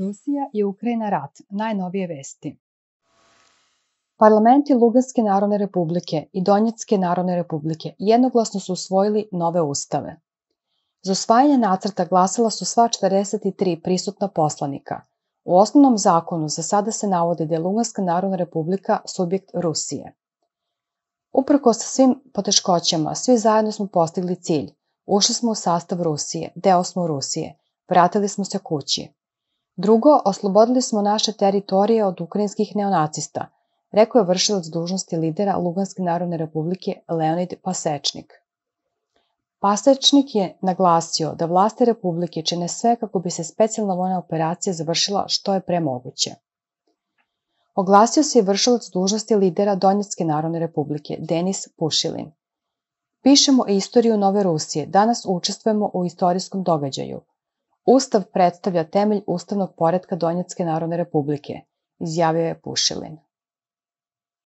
Rusija i Ukrajina rat, najnovije vesti. Parlamenti Luganske narodne republike i Donjecke narodne republike jednoglasno su usvojili nove ustave. Za osvajanje nacrta glasila su sva 43 prisutna poslanika. U osnovnom zakonu za sada se navodi da je Luganska narodna republika subjekt Rusije. Uprko sa svim poteškoćama, svi zajedno smo postigli cilj. Ušli smo u sastav Rusije, deo smo Rusije, vratili smo se kući. Drugo, oslobodili smo naše teritorije od ukrajinskih neonacista, rekao je vršilac dužnosti lidera Luganske narodne republike Leonid Pasečnik. Pasečnik je naglasio da vlasti republike čine sve kako bi se specijalna vojna operacija završila što je pre moguće. Oglasio se i vršilac dužnosti lidera Donetske narodne republike, Denis Pušilin. Pišemo istoriju Nove Rusije, danas učestvujemo u istorijskom događaju – Ustav predstavlja temelj ustavnog poretka Donjetske narodne republike, izjavio je Pušilin.